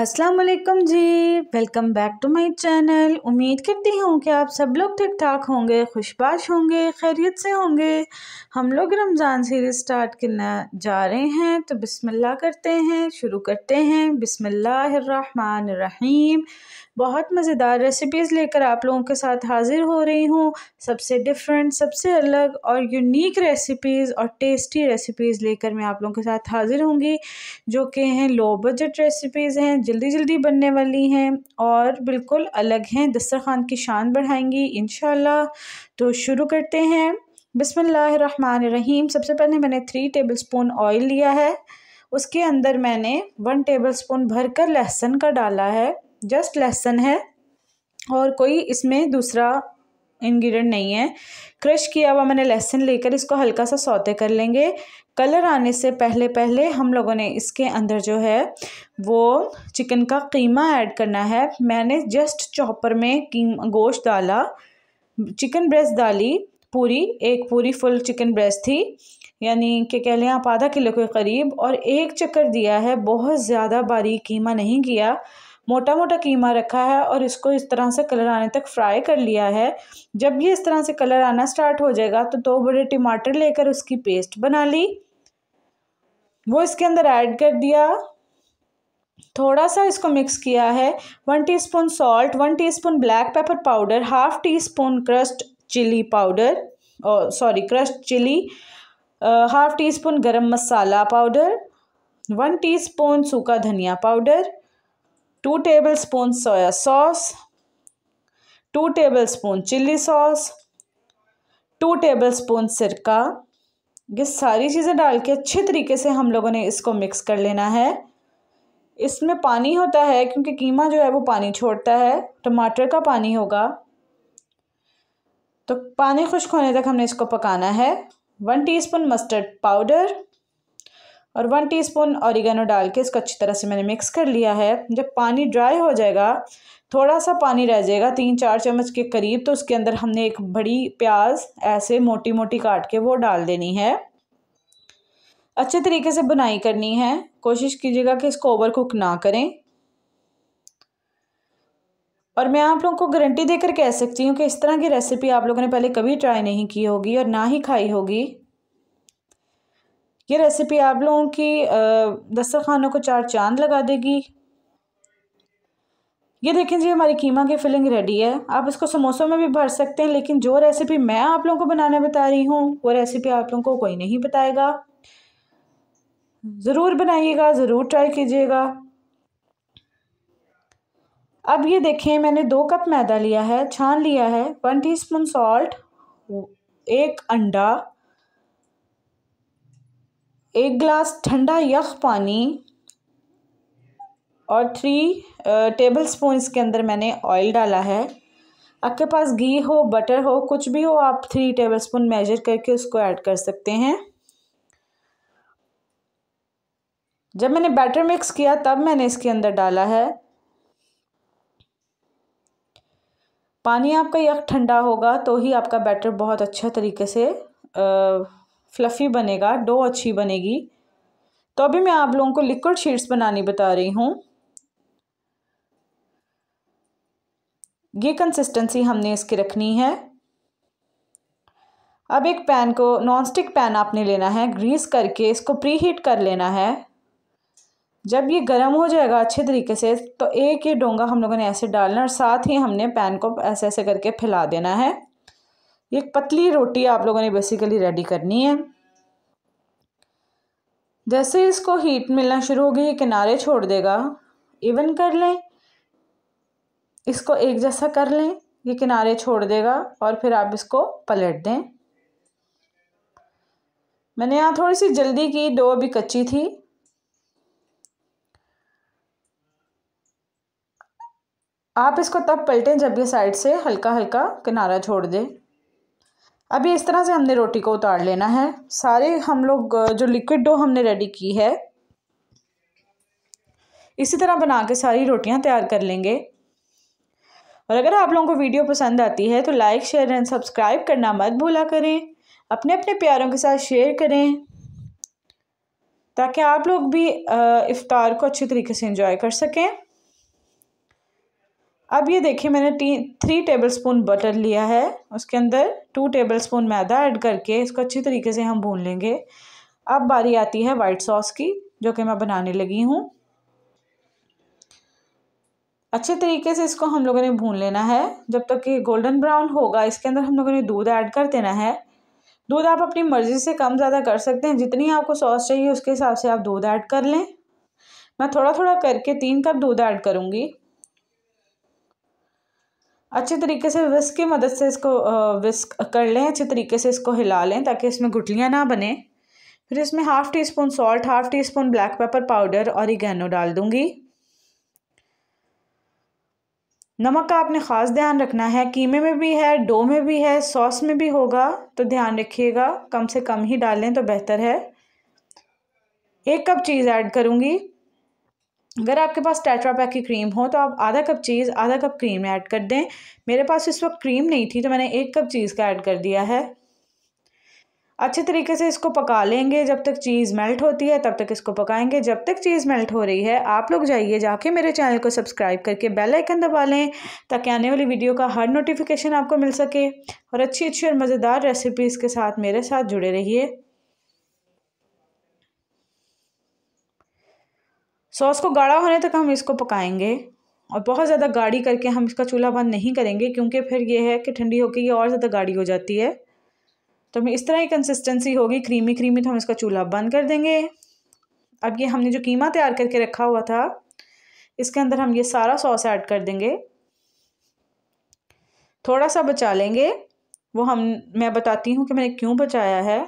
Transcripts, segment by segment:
अस्सलाम वालेकुम जी welcome back to my channel उम्मीद करती हूँ कि आप सब लोग ठीक ठाक होंगे खुशबाश होंगे खैरियत से होंगे हम लोग रमज़ान सीरीज़ स्टार्ट करना जा रहे हैं तो बिस्मिल्लाह करते हैं शुरू करते हैं बिस्मिल्लाहिर्रहमानिर्रहीम बहुत मज़ेदार रेसिपीज़ लेकर आप लोगों के साथ हाज़िर हो रही हूँ सबसे डिफरेंट सबसे अलग और यूनिक रेसिपीज़ और टेस्टी रेसिपीज़ लेकर मैं आप लोगों के साथ हाज़िर होंगी जो कि हैं लो बजट रेसिपीज़ हैं जल्दी जल्दी बनने वाली हैं और बिल्कुल अलग हैं दस्तरखान की शान बढ़ाएंगी इन तो शुरू करते हैं बिसमीम सबसे पहले मैंने थ्री टेबल स्पून ऑयल लिया है उसके अंदर मैंने वन टेबल स्पून भर कर लहसुन का डाला है जस्ट लहसन है और कोई इसमें दूसरा इन्ग्रीडियंट नहीं है क्रश किया हुआ मैंने लहसुन लेकर इसको हल्का सा सौते कर लेंगे कलर आने से पहले पहले हम लोगों ने इसके अंदर जो है वो चिकन का कीमा ऐड करना है मैंने जस्ट चॉपर में गोश्त डाला चिकन ब्रेस्ट डाली पूरी एक पूरी फुल चिकन ब्रेस्ट थी यानी कि कह लें आप आधा किलो के करीब और एक चक्कर दिया है बहुत ज़्यादा बारीक कीमा नहीं किया मोटा मोटा कीमा रखा है और इसको इस तरह से कलर आने तक फ्राई कर लिया है जब ये इस तरह से कलर आना स्टार्ट हो जाएगा तो दो बड़े टमाटर लेकर उसकी पेस्ट बना ली वो इसके अंदर ऐड कर दिया थोड़ा सा इसको मिक्स किया है one teaspoon salt one teaspoon black pepper powder half teaspoon crushed chilli powder और sorry crushed chilli half teaspoon garam masala powder one teaspoon सूखा धनिया powder two tablespoon soya sauce two tablespoon chilli sauce two tablespoon सिरका ये सारी चीज़ें डाल के अच्छे तरीके से हम लोगों ने इसको मिक्स कर लेना है इसमें पानी होता है क्योंकि कीमा जो है वो पानी छोड़ता है टमाटर का पानी होगा तो पानी खुश्क होने तक हमने इसको पकाना है वन टीस्पून मस्टर्ड पाउडर और वन टीस्पून औरिगेनो डाल के इसको अच्छी तरह से मैंने मिक्स कर लिया है जब पानी ड्राई हो जाएगा थोड़ा सा पानी रह जाएगा तीन चार चम्मच के करीब तो उसके अंदर हमने एक बड़ी प्याज ऐसे मोटी मोटी काट के वो डाल देनी है अच्छे तरीके से बुनाई करनी है कोशिश कीजिएगा कि इसको ओवर कुक ना करें और मैं आप लोगों को गारंटी देकर कह सकती हूँ कि इस तरह की रेसिपी आप लोगों ने पहले कभी ट्राई नहीं की होगी और ना ही खाई होगी ये रेसिपी आप लोगों की दस्तरखानों को चार चांद लगा देगी ये देखें जी हमारी कीमा की फिलिंग रेडी है आप इसको समोसों में भी भर सकते हैं लेकिन जो रेसिपी मैं आप लोगों को बनाने बता रही हूँ वो रेसिपी आप लोगों को कोई नहीं बताएगा ज़रूर बनाइएगा ज़रूर ट्राई कीजिएगा अब ये देखें मैंने दो कप मैदा लिया है छान लिया है वन टी स्पून सॉल्ट एक अंडा एक गिलास ठंडा यख पानी और थ्री टेबल स्पून इसके अंदर मैंने ऑयल डाला है आपके पास घी हो बटर हो कुछ भी हो आप थ्री टेबल स्पून मेजर करके उसको ऐड कर सकते हैं जब मैंने बैटर मिक्स किया तब मैंने इसके अंदर डाला है पानी आपका यक ठंडा होगा तो ही आपका बैटर बहुत अच्छा तरीके से आ, फ्लफ़ी बनेगा डो अच्छी बनेगी तो अभी मैं आप लोगों को लिक्विड शीट्स बनानी बता रही हूँ ये कंसिस्टेंसी हमने इसकी रखनी है अब एक पैन को नॉन स्टिक पैन आपने लेना है ग्रीस करके इसको प्री हीट कर लेना है जब ये गर्म हो जाएगा अच्छे तरीके से तो एक ये डोंगा हम लोगों ने ऐसे डालना और साथ ही हमने पैन को ऐसे ऐसे करके फैला देना है ये पतली रोटी आप लोगों ने बेसिकली रेडी करनी है जैसे इसको हीट मिलना शुरू होगी ये किनारे छोड़ देगा इवन कर लें इसको एक जैसा कर लें ये किनारे छोड़ देगा और फिर आप इसको पलट दें मैंने यहाँ थोड़ी सी जल्दी की डो अभी कच्ची थी आप इसको तब पलटें जब ये साइड से हल्का हल्का किनारा छोड़ दें अभी इस तरह से हमने रोटी को उतार लेना है सारे हम लोग जो लिक्विड डो हमने रेडी की है इसी तरह बना के सारी रोटियां तैयार कर लेंगे और अगर आप लोगों को वीडियो पसंद आती है तो लाइक शेयर एंड सब्सक्राइब करना मत भूला करें अपने अपने प्यारों के साथ शेयर करें ताकि आप लोग भी इफ्तार को अच्छे तरीके से इंजॉय कर सकें अब ये देखिए मैंने टी थ्री स्पून बटर लिया है उसके अंदर टू स्पून मैदा ऐड करके इसको अच्छी तरीके से हम भून लेंगे अब बारी आती है वाइट सॉस की जो कि मैं बनाने लगी हूँ अच्छे तरीके से इसको हम लोगों ने भून लेना है जब तक कि गोल्डन ब्राउन होगा इसके अंदर हम लोगों ने दूध ऐड कर देना है दूध आप अपनी मर्ज़ी से कम ज़्यादा कर सकते हैं जितनी आपको सॉस चाहिए उसके हिसाब से आप दूध ऐड कर लें मैं थोड़ा थोड़ा करके तीन कप दूध ऐड करूँगी अच्छे तरीके से विस्क की मदद से इसको विस्क कर लें अच्छे तरीके से इसको हिला लें ताकि इसमें गुटलियाँ ना बने फिर इसमें half teaspoon salt half teaspoon black pepper powder और इगैनो डाल दूँगी नमक का आपने ख़ास ध्यान रखना है कीमे में भी है डो में भी है सॉस में भी होगा तो ध्यान रखिएगा कम से कम ही डालें तो बेहतर है एक कप चीज़ ऐड करूँगी अगर आपके पास टेट्रापैक की क्रीम हो तो आप आधा कप चीज़ आधा कप क्रीम ऐड कर दें मेरे पास इस वक्त क्रीम नहीं थी तो मैंने एक कप चीज़ का ऐड कर दिया है अच्छे तरीके से इसको पका लेंगे जब तक चीज़ मेल्ट होती है तब तक इसको पकाएंगे जब तक चीज़ मेल्ट हो रही है आप लोग जाइए जाके मेरे चैनल को सब्सक्राइब करके बेल आइकन दबा लें ताकि आने वाली वीडियो का हर नोटिफिकेशन आपको मिल सके और अच्छी अच्छी और मज़ेदार रेसिपीज़ के साथ मेरे साथ जुड़े रहिए सॉस को गाढ़ा होने तक हम इसको पकाएंगे और बहुत ज़्यादा गाढ़ी करके हम इसका चूल्हा बंद नहीं करेंगे क्योंकि फिर ये है कि ठंडी होकर ये और ज़्यादा गाढ़ी हो जाती है तो हमें इस तरह की कंसिस्टेंसी होगी क्रीमी क्रीमी तो हम इसका चूल्हा बंद कर देंगे अब ये हमने जो कीमा तैयार करके रखा हुआ था इसके अंदर हम ये सारा सॉस ऐड कर देंगे थोड़ा सा बचा लेंगे वो हम मैं बताती हूँ कि मैंने क्यों बचाया है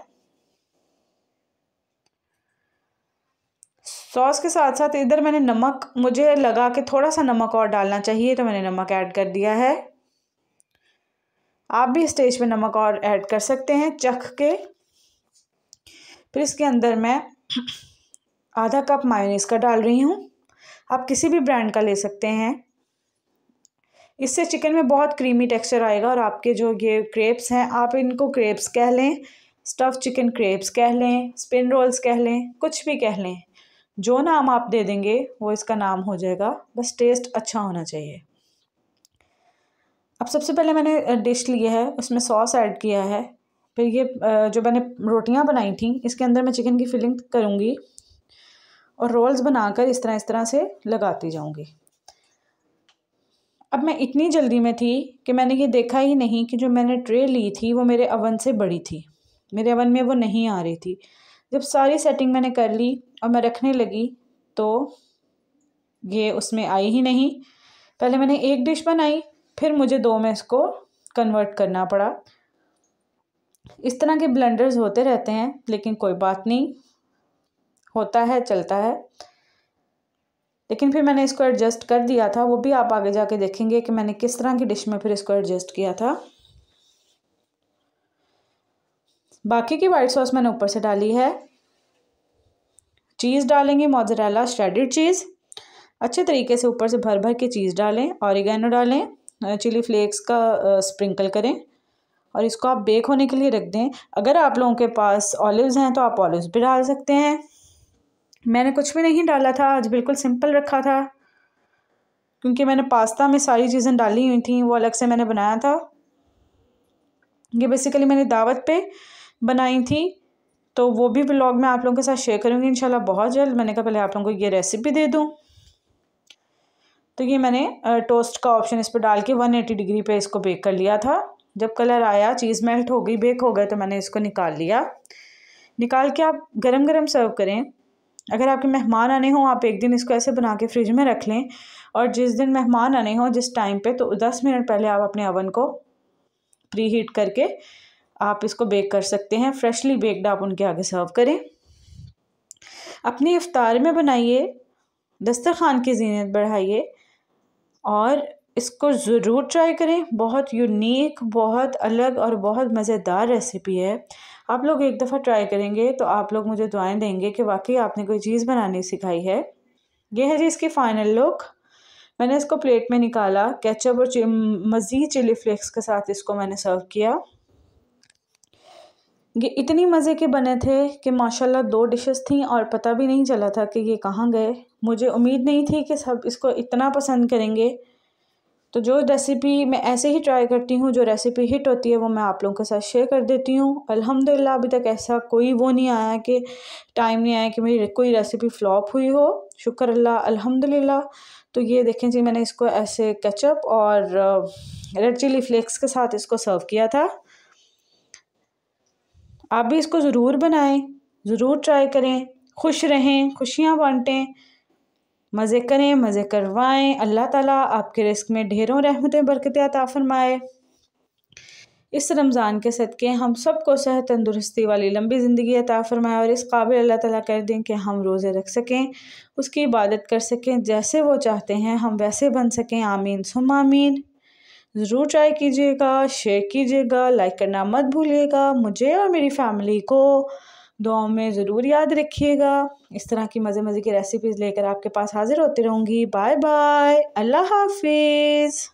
सॉस के साथ साथ इधर मैंने नमक मुझे लगा कि थोड़ा सा नमक और डालना चाहिए तो मैंने नमक ऐड कर दिया है आप भी स्टेज पे नमक और ऐड कर सकते हैं चख के फिर इसके अंदर मैं आधा कप मायोनीस का डाल रही हूँ आप किसी भी ब्रांड का ले सकते हैं इससे चिकन में बहुत क्रीमी टेक्सचर आएगा और आपके जो ये क्रेप्स हैं आप इनको क्रेप्स कह लें स्टफ़ चिकन क्रेप्स कह लें स्पिन रोल्स कह लें कुछ भी कह लें जो नाम आप दे देंगे वो इसका नाम हो जाएगा बस टेस्ट अच्छा होना चाहिए अब सबसे पहले मैंने डिश लिया है उसमें सॉस ऐड किया है फिर ये जो मैंने रोटियां बनाई थी इसके अंदर मैं चिकन की फिलिंग करूँगी और रोल्स बनाकर इस तरह इस तरह से लगाती जाऊँगी अब मैं इतनी जल्दी में थी कि मैंने ये देखा ही नहीं कि जो मैंने ट्रे ली थी वो मेरे अवन से बड़ी थी मेरे अवन में वो नहीं आ रही थी जब सारी सेटिंग मैंने कर ली और मैं रखने लगी तो ये उसमें आई ही नहीं पहले मैंने एक डिश बनाई फिर मुझे दो में इसको कन्वर्ट करना पड़ा इस तरह के ब्लेंडर्स होते रहते हैं लेकिन कोई बात नहीं होता है चलता है लेकिन फिर मैंने इसको एडजस्ट कर दिया था वो भी आप आगे जाके देखेंगे कि मैंने किस तरह की डिश में फिर इसको एडजस्ट किया था बाकी की वाइट सॉस मैंने ऊपर से डाली है चीज़ डालेंगे मोजरेला श्रेडिड चीज़ अच्छे तरीके से ऊपर से भर भर के चीज़ डालें ऑरिगेनो डालें चिली फ्लेक्स का स्प्रिंकल करें और इसको आप बेक होने के लिए रख दें अगर आप लोगों के पास ऑलिव्स हैं तो आप ऑलिव्स भी डाल सकते हैं मैंने कुछ भी नहीं डाला था आज बिल्कुल सिंपल रखा था क्योंकि मैंने पास्ता में सारी चीज़ें डाली हुई थी वो अलग से मैंने बनाया था ये बेसिकली मैंने दावत पे बनाई थी तो वो भी ब्लॉग मैं आप लोगों के साथ शेयर करूँगी इनशाला बहुत जल्द मैंने कहा पहले आप लोगों को ये रेसिपी दे दूँ तो ये मैंने टोस्ट का ऑप्शन इस पर डाल के वन एटी डिग्री पर इसको बेक कर लिया था जब कलर आया चीज़ मेल्ट हो गई बेक हो गए तो मैंने इसको निकाल लिया निकाल के आप गरम गरम सर्व करें अगर आपके मेहमान आने हों आप एक दिन इसको ऐसे बना के फ्रिज में रख लें और जिस दिन मेहमान आने हों जिस टाइम पे तो दस मिनट पहले आप अपने ओवन को प्री हीट करके आप इसको बेक कर सकते हैं फ्रेशली बेक्ड आप उनके आगे सर्व करें अपने इफ्तार में बनाइए दस्तरखान की जीनत बढ़ाइए और इसको ज़रूर ट्राई करें बहुत यूनिक बहुत अलग और बहुत मज़ेदार रेसिपी है आप लोग एक दफ़ा ट्राई करेंगे तो आप लोग मुझे दुआएं देंगे कि वाकई आपने कोई चीज़ बनानी सिखाई है यह है जी इसकी फ़ाइनल लुक मैंने इसको प्लेट में निकाला केचप और मज़ीद चिली फ्लेक्स के साथ इसको मैंने सर्व किया ये इतनी मज़े के बने थे कि माशाल्लाह दो डिशेस थी और पता भी नहीं चला था कि ये कहाँ गए मुझे उम्मीद नहीं थी कि सब इसको इतना पसंद करेंगे तो जो रेसिपी मैं ऐसे ही ट्राई करती हूँ जो रेसिपी हिट होती है वो मैं आप लोगों के साथ शेयर कर देती हूँ अल्हम्दुलिल्लाह अभी तक ऐसा कोई वो नहीं आया कि टाइम नहीं आया कि मेरी कोई रेसिपी फ़्लॉप हुई हो शुक्र अल्लाह अल्हम्दुलिल्लाह तो ये देखें जी मैंने इसको ऐसे केचप और रेड चिली फ्लेक्स के साथ इसको सर्व किया था आप भी इसको ज़रूर बनाएं ज़रूर ट्राई करें खुश रहें खुशियाँ बांटें मज़े करें मज़े करवाएं अल्लाह ताला आपके रिस्क में ढेरों रहमतें बरकत अता फरमाए इस रमज़ान के सदक़े हम सबको सेहत तंदुरुस्ती वाली लंबी ज़िंदगी अता फरमाए और इस काबिल अल्लाह ताला कर दें कि हम रोज़े रख सकें उसकी इबादत कर सकें जैसे वो चाहते हैं हम वैसे बन सकें आमीन सुम आमीन ज़रूर ट्राई कीजिएगा शेयर कीजिएगा लाइक करना मत भूलिएगा मुझे और मेरी फैमिली को दुआओं में ज़रूर याद रखिएगा इस तरह की मज़े मज़े की रेसिपीज़ लेकर आपके पास हाज़िर होती रहूँगी बाय बाय अल्लाह हाफिज़